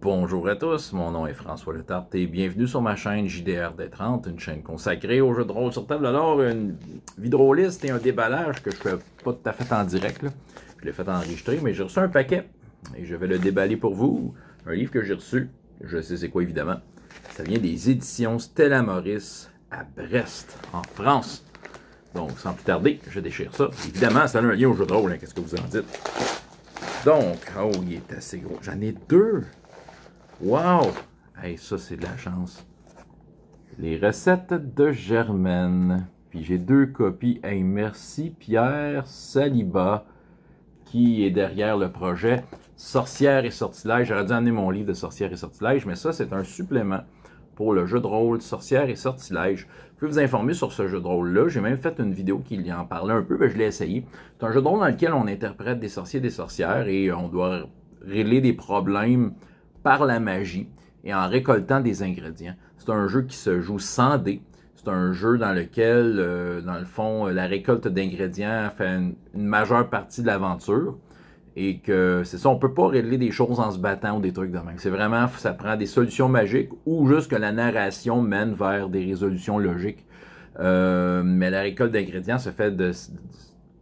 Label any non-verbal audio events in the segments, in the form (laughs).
Bonjour à tous, mon nom est François Letarte et bienvenue sur ma chaîne JDRD30, une chaîne consacrée aux jeux de rôle sur table. Alors, une vidéoliste et un déballage que je fais pas tout à fait en direct, je l'ai fait enregistrer, mais j'ai reçu un paquet et je vais le déballer pour vous. Un livre que j'ai reçu, je sais c'est quoi évidemment, ça vient des éditions Stella Maurice à Brest, en France. Donc, sans plus tarder, je déchire ça. Évidemment, ça a un lien au jeu de rôle, hein, qu'est-ce que vous en dites? Donc, oh, il est assez gros. J'en ai deux. Wow! Hey, ça, c'est de la chance. Les recettes de Germaine. Puis j'ai deux copies. Et merci Pierre Saliba, qui est derrière le projet Sorcières et Sortilège. J'aurais dû amener mon livre de Sorcières et sortilèges, mais ça, c'est un supplément pour le jeu de rôle Sorcières et sortilèges. Je peux vous informer sur ce jeu de rôle-là. J'ai même fait une vidéo qui en parlait un peu, mais je l'ai essayé. C'est un jeu de rôle dans lequel on interprète des sorciers et des sorcières et on doit régler des problèmes par la magie et en récoltant des ingrédients. C'est un jeu qui se joue sans dés. C'est un jeu dans lequel, euh, dans le fond, euh, la récolte d'ingrédients fait une, majeure partie de l'aventure. Et que c'est ça, on ne peut pas régler des choses en se battant ou des trucs de même. C'est vraiment, ça prend des solutions magiques ou juste que la narration mène vers des résolutions logiques. Euh, mais la récolte d'ingrédients se fait de,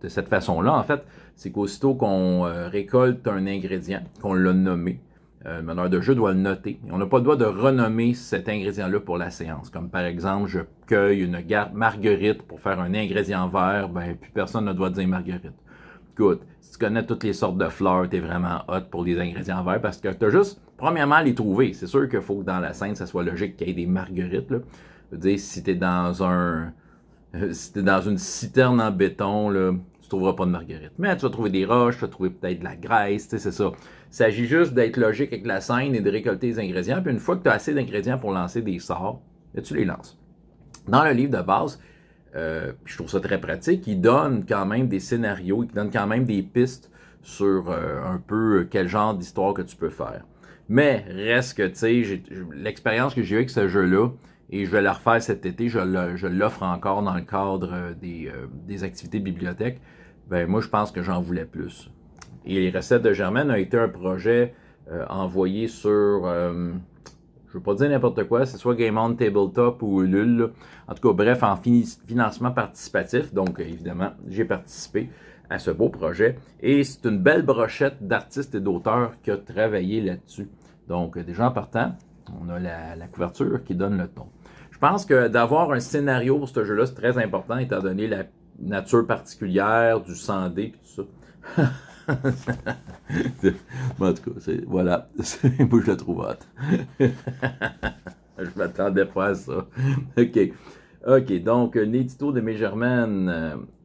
cette façon-là, en fait. C'est qu'aussitôt qu'on récolte un ingrédient, qu'on l'a nommé, le euh, meneur de jeu doit le noter. On n'a pas le droit de renommer cet ingrédient-là pour la séance. Comme par exemple, je cueille une marguerite pour faire un ingrédient vert, ben, puis personne ne doit dire marguerite. Écoute, si tu connais toutes les sortes de fleurs, tu es vraiment hot pour les ingrédients verts parce que tu juste, premièrement, les trouver. C'est sûr qu'il faut que dans la scène, ça soit logique qu'il y ait des marguerites. Là. Je veux dire, si tu es dans un. Euh, si t'es dans une citerne en béton, là, tu trouveras pas de marguerite. Mais tu vas trouver des roches, tu vas trouver peut-être de la graisse, tu sais, c'est ça. Il s'agit juste d'être logique avec la scène et de récolter les ingrédients. Puis une fois que tu as assez d'ingrédients pour lancer des sorts, ben, tu les lances. Dans le livre de base, euh, je trouve ça très pratique, il donne quand même des scénarios, il donne quand même des pistes sur euh, un peu quel genre d'histoire que tu peux faire. Mais reste que, tu sais, l'expérience que j'ai eu avec ce jeu-là, et je vais la refaire cet été. Je l'offre encore dans le cadre euh, euh, des, activités bibliothèques, Ben, moi, je pense que j'en voulais plus. Et les recettes de Germaine ont été un projet euh, envoyé sur, je ne veux pas dire n'importe quoi, c'est soit Game On Tabletop ou Ulule. En tout cas, bref, en financement participatif. Donc, évidemment, j'ai participé à ce beau projet. Et c'est une belle brochette d'artistes et d'auteurs qui a travaillé là-dessus. Donc, déjà en partant, on a la couverture qui donne le ton. Je pense que d'avoir un scénario pour ce jeu-là, c'est très important, étant donné la nature particulière du 100D et tout ça. (laughs) en tout cas, voilà. c'est (laughs) je la trouve hâte. (laughs) je m'attendais pas à ça. OK. OK, donc, l'édito de mes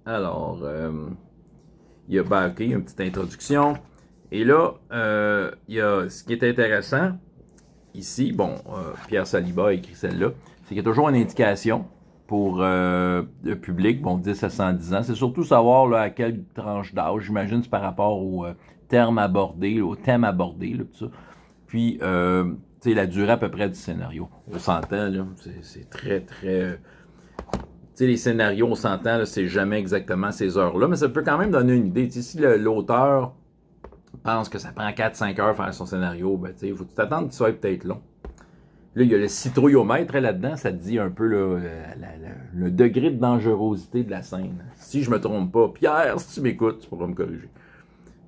Alors, euh, ben, il y a, ben, une petite introduction. Et là, euh, il y a ce qui est intéressant, ici, bon, euh, Pierre Saliba a écrit celle-là, il y a toujours une indication pour euh, le public, bon, 10 à 110 ans. C'est surtout savoir à quelle tranche d'âge, j'imagine, c'est par rapport au euh, abordé, au thème abordé, tout Puis, euh, tu sais, la durée à peu près du scénario. On s'entend, c'est très, très... Tu sais, les scénarios, on s'entend, c'est jamais exactement ces heures-là, mais ça peut quand même donner une idée. si l'auteur pense que ça prend 4-5 heures faire son scénario, il ben, tu sais, faut t'attendre qu'il soit peut-être long. Là, il y a le citrouillomètre hein, là-dedans, ça dit un peu euh, le degré de dangerosité de la scène. Si je me trompe pas, Pierre, si tu m'écoutes, tu pourras me corriger.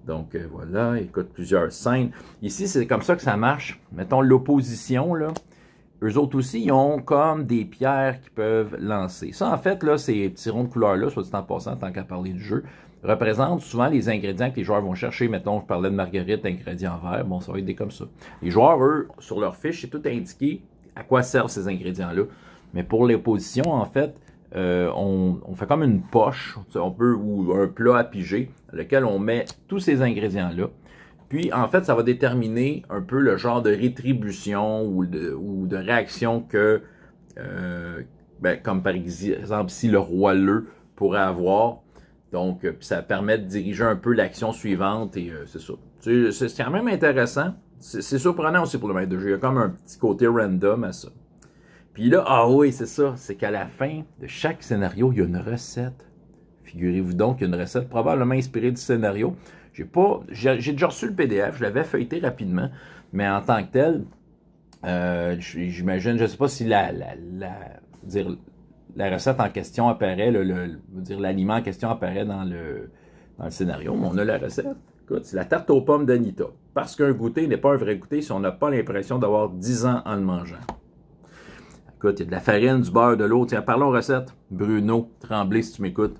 Donc euh, voilà, écoute plusieurs scènes. Ici, c'est comme ça que ça marche. Mettons l'opposition, là. Eux autres aussi, ils ont comme des pierres qui peuvent lancer. Ça, en fait, là, ces petits ronds de couleur-là, soit dit en passant, tant qu'à parler du jeu, représente souvent les ingrédients que les joueurs vont chercher. Mettons, je parlais de marguerite, ingrédients verts, bon, ça va être des comme ça. Les joueurs, eux, sur leur fiche, c'est tout indiqué à quoi servent ces ingrédients-là. Mais pour les positions, en fait, euh, on, fait comme une poche, on ou un plat à piger, dans lequel on met tous ces ingrédients-là. Puis, en fait, ça va déterminer un peu le genre de rétribution ou de, réaction que, euh, ben, comme par exemple, si le roi le pourrait avoir donc, euh, ça permet de diriger un peu l'action suivante et euh, c'est ça. C'est quand même intéressant. C'est surprenant aussi pour le maître de jeu. Il y a comme un petit côté random à ça. Puis là, ah oui, c'est ça. C'est qu'à la fin de chaque scénario, il y a une recette. Figurez-vous donc qu'il y a une recette probablement inspirée du scénario. J'ai pas. J'ai déjà reçu le PDF, je l'avais feuilleté rapidement, mais en tant que tel, euh, j'imagine, je sais pas si la, la, la recette en question apparaît, le, le, dire l'aliment en question apparaît dans le, dans le scénario, mais on a la recette. Écoute, c'est la tarte aux pommes d'Anita. Parce qu'un goûter n'est pas un vrai goûter si on n'a pas l'impression d'avoir 10 ans en le mangeant. Écoute, il y a de la farine, du beurre, de l'eau. Tiens, parlons recette. Bruno, tremblé si tu m'écoutes.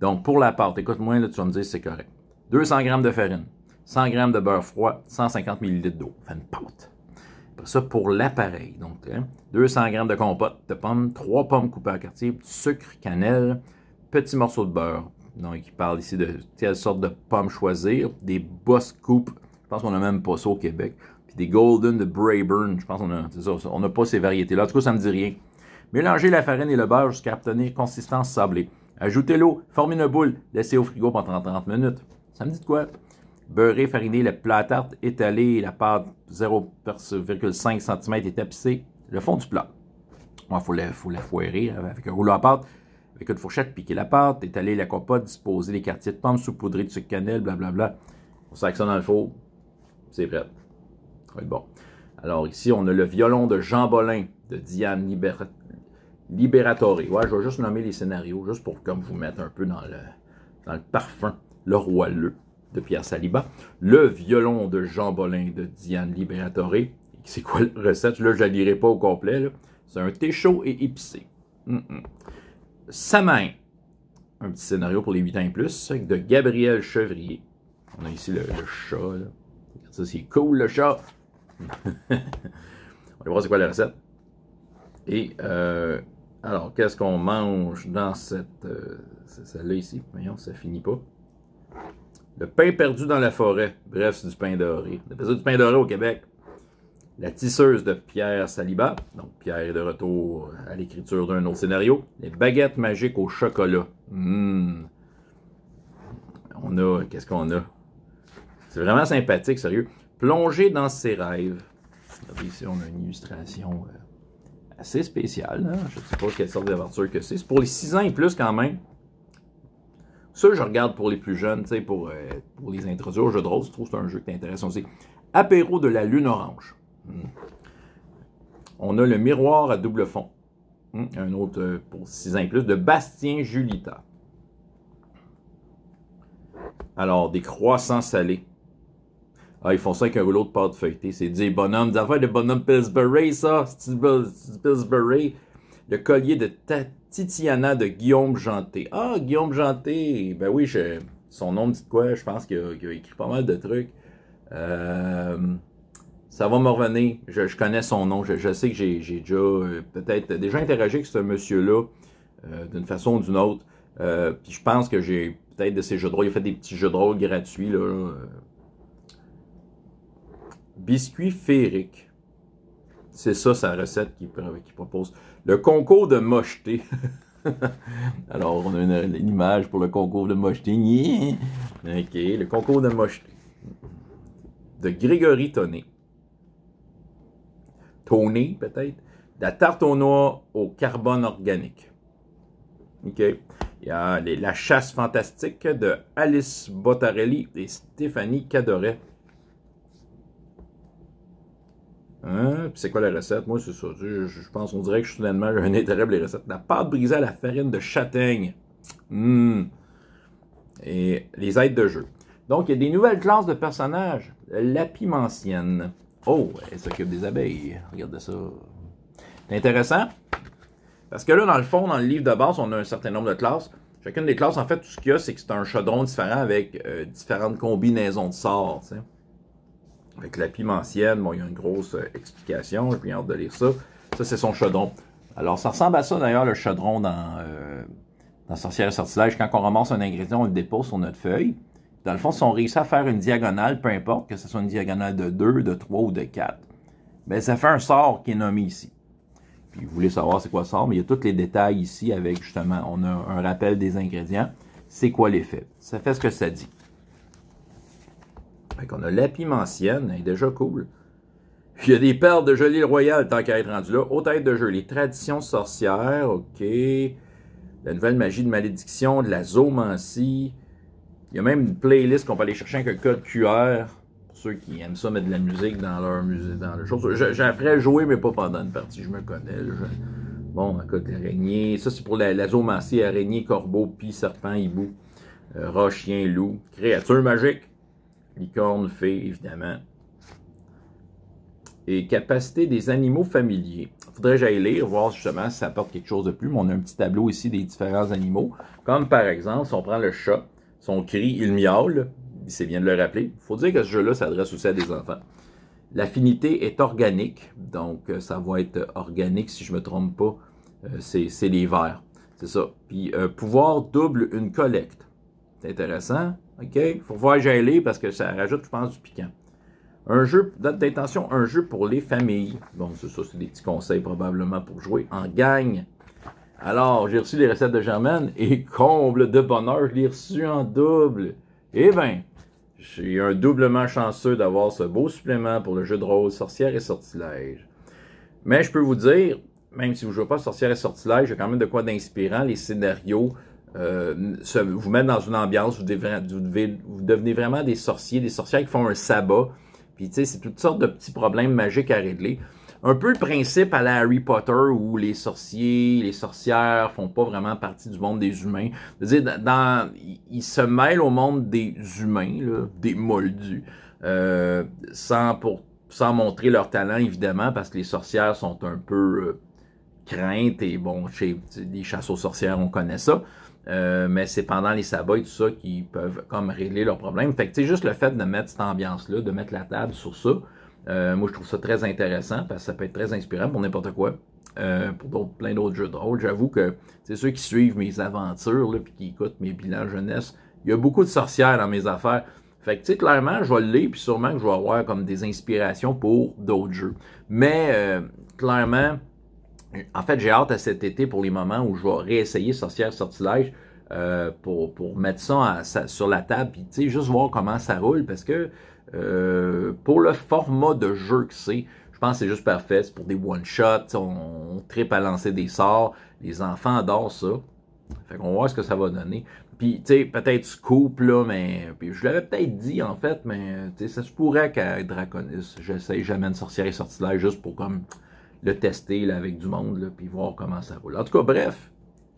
Donc, pour la pâte, écoute-moi, là, tu vas me dire si c'est correct. 200 g de farine, 100 g de beurre froid, 150 ml d'eau. Fait une pâte ça, pour l'appareil, donc 200 hein. g de compote de pommes, 3 pommes coupées en quartier, sucre, cannelle, petit morceau de beurre. Donc, il parle ici de telle sorte de pommes choisir, des boss coupes, je pense qu'on n'a même pas ça au Québec, puis des golden de Braeburn, je pense qu'on on n'a pas ces variétés-là. En tout cas, ça ne me dit rien. Mélangez la farine et le beurre jusqu'à obtenir consistance sablée. Ajoutez l'eau, formez une boule, laissez au frigo pendant 30 minutes. Ça me dit quoi? Beurrer, fariner le plat étaler tarte étalé, la pâte 0,5 cm est le fond du plat. Il faut, la, faut foirer avec un rouleau à pâte, avec une fourchette, piquer la pâte, étaler la compote, disposer les quartiers de pommes, saupoudrer de sucre cannelle, blablabla. On sac ça dans le four, c'est prêt. Très bon. Alors ici, on a le violon de Jean Bolin, de Diane Liberatori. Liberatore. je vais juste nommer les scénarios, juste pour comme vous mettre un peu dans le, dans le parfum, le roi leu de Pierre Saliba, le violon de Jean Bolin de Diane Liberatore. C'est quoi la recette? Là, je la lirai pas au complet. C'est un thé chaud et épicé. Sa main. un petit scénario pour les 8 ans et plus, de Gabriel Chevrier. On a ici le, chat. Là. Ça, c'est cool, le chat. (laughs) On va voir c'est quoi la recette. Et, euh, alors, qu'est-ce qu'on mange dans cette... C'est euh, celle-là ici. Voyons, ça finit pas. Le pain perdu dans la forêt. Bref, c'est du pain doré. On du pain doré au Québec. La tisseuse de Pierre Saliba. Donc, Pierre est de retour à l'écriture d'un autre scénario. Les baguettes magiques au chocolat. Hmm. On a. Qu'est-ce qu'on a? C'est vraiment sympathique, sérieux. Plonger dans ses rêves. ici, on a une illustration euh, assez spéciale. Hein? Je ne sais pas quelle sorte d'aventure que c'est. C'est pour les 6 ans et plus quand même. Ça, je regarde pour les plus jeunes, pour, euh, pour les introduire au jeu de rôle. Je trouve que c'est un jeu qui t'intéresse aussi. Apéro de la lune orange. Hmm. On a le miroir à double fond. Hmm, un autre euh, pour 6 ans plus de Bastien Julita. Alors, des croissants salés. Ah, ils font ça avec un rouleau de pâte feuilletée. C'est des bonhommes, des affaires de bonhommes Pillsbury, ça. C'est Pillsbury le collier de Titiana de Guillaume Janté. Ah, Guillaume Janté, ben oui, son nom me dit quoi, je pense qu'il a, écrit pas mal de trucs. Euh, ça va me revenir, je, connais son nom, je, sais que j'ai déjà euh, peut-être déjà interagi avec ce monsieur-là euh, d'une façon ou d'une autre. Puis je pense que j'ai peut-être de ses jeux de rôle, il a fait des petits jeux de rôle gratuits. Là, Biscuit féerique. C'est ça sa recette qu'il propose. Le concours de mocheté. (laughs) Alors, on a une, image pour le concours de mocheté. OK, le concours de mocheté. De Grégory Tonnet. Tonnet, peut-être. la tarte au noix au carbone organique. OK. Il y a La chasse fantastique de Alice Bottarelli et Stéphanie Cadoret. Hein? c'est quoi la recette? Moi, c'est ça. Je, pense qu'on dirait que soudainement, j'ai un intérêt les recettes. La pâte brisée à la farine de châtaigne. Hum. Et les aides de jeu. Donc, il y a des nouvelles classes de personnages. La pimentienne. Oh, elle s'occupe des abeilles. Regardez ça. C'est intéressant. Parce que là, dans le fond, dans le livre de base, on a un certain nombre de classes. Chacune des classes, en fait, tout ce qu'il y a, c'est que c'est un chaudron différent avec euh, différentes combinaisons de sorts. Avec la pime il y a une grosse euh, explication, j'ai bien hâte de lire ça. Ça, c'est son chaudron. Alors, ça ressemble à ça, d'ailleurs, le chaudron dans, euh, dans Sorcière et Sortilège. Quand on ramasse un ingrédient, on le dépose sur notre feuille. Dans le fond, si on réussit à faire une diagonale, peu importe, que ce soit une diagonale de 2, de 3 ou de 4, bien, ça fait un sort qui est nommé ici. Puis, vous voulez savoir c'est quoi le sort, mais il y a tous les détails ici avec, justement, on a un rappel des ingrédients. C'est quoi l'effet? Ça fait ce que ça dit. Fait qu'on a la pimentienne, elle est déjà cool. Il y a des perles de gelée royale tant qu'à être rendu là. haut tête de jeu, les traditions sorcières, ok. La nouvelle magie de malédiction, de la zoomancie. Il y a même une playlist qu'on peut aller chercher avec un code QR. Pour ceux qui aiment ça mettre de la musique dans leur musée, dans le chose. après jouer, mais pas pendant une partie. Je me connais. Bon, Bon, code l'araignée. Ça, c'est pour la, zoomancie, araignée, corbeau, pie, serpent, hibou, euh, chien, loup, créature magique licorne, fée, évidemment. Et capacité des animaux familiers. Faudrait que j'aille lire, voir justement si ça apporte quelque chose de plus. on a un petit tableau ici des différents animaux. Comme par exemple, si on prend le chat, son cri, il miaule. C'est bien de le rappeler. Faut dire que ce jeu-là s'adresse aussi à des enfants. L'affinité est organique, donc euh, ça va être organique si je me trompe pas. Euh, c'est les verts, c'est ça. Puis euh, pouvoir double une collecte. C'est intéressant. OK? Faut voir gérer parce que ça rajoute, je pense, du piquant. Un jeu d'intention, un jeu pour les familles. Bon, c'est ça, c'est des petits conseils probablement pour jouer en gang. Alors, j'ai reçu les recettes de Germaine et comble de bonheur, je l'ai reçu en double. Eh bien, j'ai un doublement chanceux d'avoir ce beau supplément pour le jeu de rôle Sorcière et Sortilège. Mais je peux vous dire, même si vous ne jouez pas Sorcière et Sortilège, j'ai quand même de quoi d'inspirant. Les scénarios, euh, vous mettre dans une ambiance, vous, vous, devenez vraiment des sorciers, des sorcières qui font un sabbat. Puis, tu sais, c'est toutes sortes de petits problèmes magiques à régler. Un peu le principe à la Harry Potter où les sorciers, les sorcières font pas vraiment partie du monde des humains. dans, ils se mêlent au monde des humains, des moldus, euh, sans, pour, sans montrer leur talent, évidemment, parce que les sorcières sont un peu euh, craintes et bon, chez les chasses aux sorcières, on connaît ça. Euh, mais c'est pendant les sabots et tout ça qu'ils peuvent comme régler leurs problèmes. Fait que tu sais, juste le fait de mettre cette ambiance-là, de mettre la table sur ça, euh, moi je trouve ça très intéressant parce que ça peut être très inspirant pour n'importe quoi. Euh, pour plein d'autres jeux de rôle. J'avoue que c'est ceux qui suivent mes aventures puis qui écoutent mes bilans jeunesse. Il y a beaucoup de sorcières dans mes affaires. Fait que, tu sais, clairement, je vais le lire, puis sûrement que je vais avoir comme des inspirations pour d'autres jeux. Mais, clairement, en fait, j'ai hâte à cet été pour les moments où je vais réessayer Sorcière Sortilège euh, pour, pour, mettre ça, sur la table, puis juste voir comment ça roule, parce que euh, pour le format de jeu que c'est, je pense que c'est juste parfait. C'est pour des one-shots, on, tripe à lancer des sorts, les enfants adorent ça. Fait qu'on va voir ce que ça va donner. Puis, tu sais, peut-être Scoop, là, mais. Puis, je l'avais peut-être dit, en fait, mais, ça se pourrait qu'à Draconis, j'essaye jamais de sorcière et sortilège juste pour, comme, le tester avec du monde, là, puis voir comment ça roule. En tout cas, bref,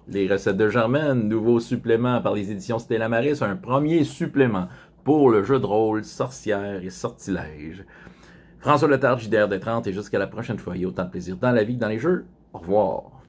les recettes de Germaine, nouveau supplément par les éditions Stella Maris, un premier supplément pour le jeu de rôle Sorcière et Sortilège. François Letard, JDR de 30 et jusqu'à la prochaine fois. y a autant de plaisir dans la vie que dans les jeux. Au revoir.